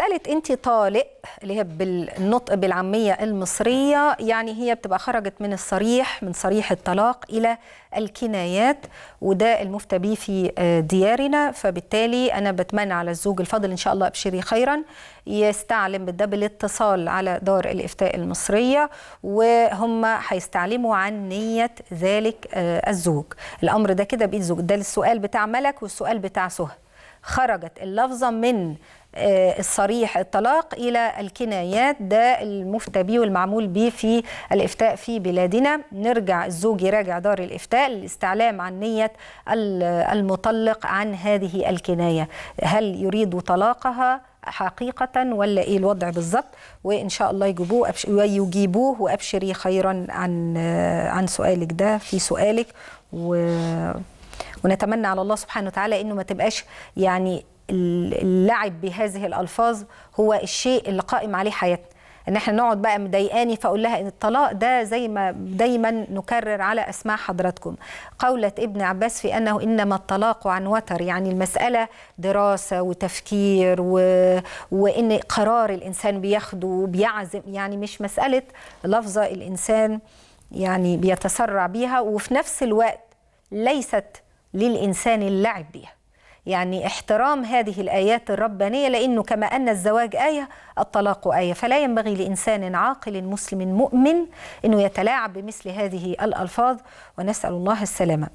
مسألة أنت طالق اللي هي بالنطق بالعامية المصرية يعني هي بتبقى خرجت من الصريح من صريح الطلاق إلى الكنايات وده المفتى بيه في آه، ديارنا فبالتالي أنا بتمنى على الزوج الفاضل إن شاء الله أبشري خيرا يستعلم ده بالاتصال على دار الإفتاء المصرية وهم هيستعلموا عن نية ذلك آه، الزوج الأمر ده كده بإيد الزوج ده السؤال بتاع ملك والسؤال بتاع سهى خرجت اللفظة من آه، الصريح الطلاق إلى الكنايات ده المفتى بيه والمعمول بيه في الإفتاء في بلادنا نرجع الزوج يراجع دار الإفتاء للاستعلام عن نية المطلق عن هذه الكناية هل يريد طلاقها حقيقة ولا إيه الوضع بالظبط وإن شاء الله يجيبوه ويجيبوه وأبشري خيرا عن عن سؤالك ده في سؤالك و ونتمنى على الله سبحانه وتعالى انه ما تبقاش يعني اللعب بهذه الألفاظ هو الشيء اللي قائم عليه حياتنا ان احنا نقعد بقى مضايقاني فاقول لها ان الطلاق ده زي ما دايما نكرر على اسماع حضراتكم قولة ابن عباس في انه انما الطلاق عن وتر يعني المساله دراسه وتفكير و... وان قرار الانسان بياخده وبيعزم يعني مش مساله لفظه الانسان يعني بيتسرع بيها وفي نفس الوقت ليست للانسان اللعب بيها يعني احترام هذه الآيات الربانية لأنه كما أن الزواج آية الطلاق آية فلا ينبغي لإنسان عاقل مسلم مؤمن أنه يتلاعب بمثل هذه الألفاظ ونسأل الله السلامة